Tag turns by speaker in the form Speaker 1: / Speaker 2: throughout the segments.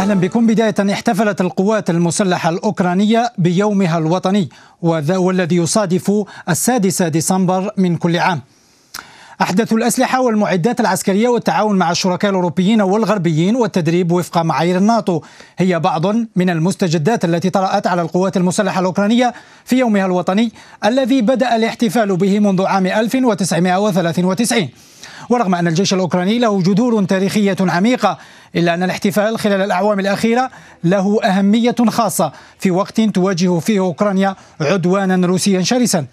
Speaker 1: أهلا بكم بداية احتفلت القوات المسلحة الأوكرانية بيومها الوطني والذي يصادف السادس ديسمبر من كل عام أحدث الأسلحة والمعدات العسكرية والتعاون مع الشركاء الأوروبيين والغربيين والتدريب وفق معايير الناتو هي بعض من المستجدات التي طرأت على القوات المسلحة الأوكرانية في يومها الوطني الذي بدأ الاحتفال به منذ عام 1993 ورغم أن الجيش الأوكراني له جذور تاريخية عميقة إلا أن الاحتفال خلال الأعوام الأخيرة له أهمية خاصة في وقت تواجه فيه أوكرانيا عدوانا روسيا شرسا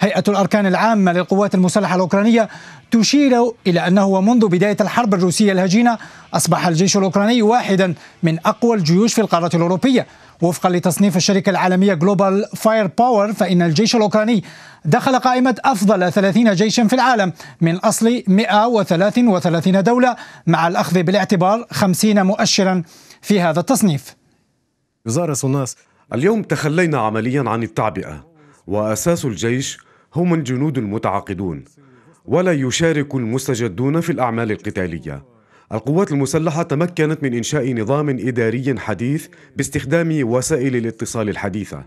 Speaker 1: هيئة الأركان العامة للقوات المسلحة الأوكرانية تشير إلى أنه منذ بداية الحرب الروسية الهجينة أصبح الجيش الأوكراني واحدا من أقوى الجيوش في القارة الأوروبية وفقا لتصنيف الشركة العالمية جلوبال فاير باور فإن الجيش الأوكراني دخل قائمة أفضل 30 جيشا في العالم من أصل 133 دولة مع الأخذ بالاعتبار 50 مؤشرا في هذا التصنيف
Speaker 2: سوناس اليوم تخلينا عمليا عن التعبئة وأساس الجيش هم الجنود المتعاقدون ولا يشارك المستجدون في الأعمال القتالية القوات المسلحة تمكنت من إنشاء نظام إداري حديث باستخدام وسائل الاتصال الحديثة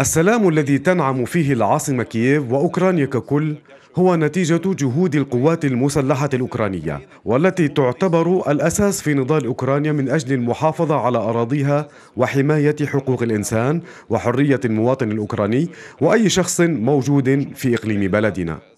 Speaker 2: السلام الذي تنعم فيه العاصمة كييف وأوكرانيا ككل هو نتيجة جهود القوات المسلحة الأوكرانية والتي تعتبر الأساس في نضال أوكرانيا من أجل المحافظة على أراضيها وحماية حقوق الإنسان وحرية المواطن الأوكراني وأي شخص موجود في إقليم بلدنا